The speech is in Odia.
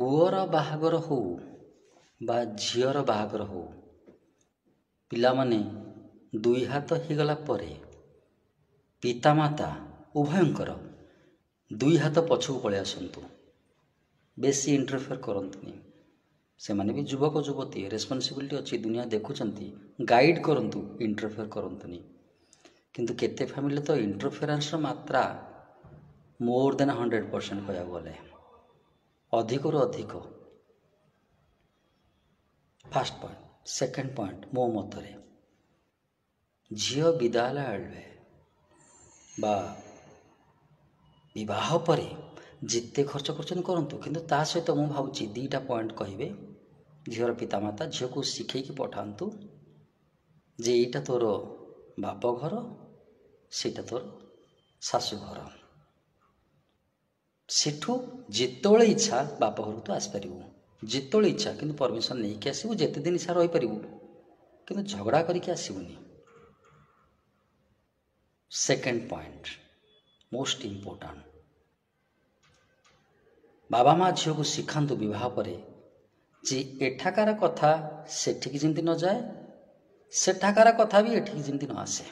ପୁଅର ବାହାଘର ହେଉ ବା ଝିଅର ବାହାଘର ହେଉ ପିଲାମାନେ ଦୁଇ ହାତ ହୋଇଗଲା ପରେ ପିତାମାତା ଉଭୟଙ୍କର ଦୁଇ ହାତ ପଛକୁ ପଳାଇ ଆସନ୍ତୁ ବେଶୀ ଇଣ୍ଟରଫେୟର କରନ୍ତୁନି ସେମାନେ ବି ଯୁବକ ଯୁବତୀ ରେସ୍ପନ୍ସିବିଲିଟି ଅଛି ଦୁନିଆ ଦେଖୁଛନ୍ତି ଗାଇଡ଼ କରନ୍ତୁ ଇଣ୍ଟରଫେୟର କରନ୍ତୁନି କିନ୍ତୁ କେତେ ଫ୍ୟାମିଲି ତ ଇଣ୍ଟରଫେରାନ୍ସର ମାତ୍ରା ମୋର ଦେନ୍ ହଣ୍ଡ୍ରେଡ଼ ପରସେଣ୍ଟ କହିବାକୁ ଗଲେ ଅଧିକରୁ ଅଧିକ ଫାଷ୍ଟ ପଏଣ୍ଟ ସେକେଣ୍ଡ ପଏଣ୍ଟ ମୋ ମତରେ ଝିଅ ବିଦା ହେଲା ଆଡ଼େ ବା ବିବାହ ପରେ ଯେତେ ଖର୍ଚ୍ଚ କରୁଛନ୍ତି କରନ୍ତୁ କିନ୍ତୁ ତା ସହିତ ମୁଁ ଭାବୁଛି ଦୁଇଟା ପଏଣ୍ଟ କହିବେ ଝିଅର ପିତାମାତା ଝିଅକୁ ଶିଖେଇକି ପଠାନ୍ତୁ ଯେ ଏଇଟା ତୋର ବାପ ଘର ସେଇଟା ତୋର ଶାଶୁ ଘର ସେଠୁ ଯେତେବେଳେ ଇଚ୍ଛା ବାପ ଘରକୁ ତୁ ଆସିପାରିବୁ ଯେତେବେଳେ ଇଚ୍ଛା କିନ୍ତୁ ପରମିଶନ ନେଇକି ଆସିବୁ ଯେତେ ଦିନ ଇଚ୍ଛା ରହିପାରିବୁ କିନ୍ତୁ ଝଗଡ଼ା କରିକି ଆସିବୁନି ସେକେଣ୍ଡ ପଏଣ୍ଟ ମୋଷ୍ଟ ଇମ୍ପୋର୍ଟାଣ୍ଟ ବାବା ମା ଝିଅକୁ ଶିଖାନ୍ତୁ ବିବାହ ପରେ ଯେ ଏଠାକାର କଥା ସେଠିକି ଯେମିତି ନଯାଏ ସେଠାକାର କଥା ବି ଏଠିକି ଯେମିତି ନ ଆସେ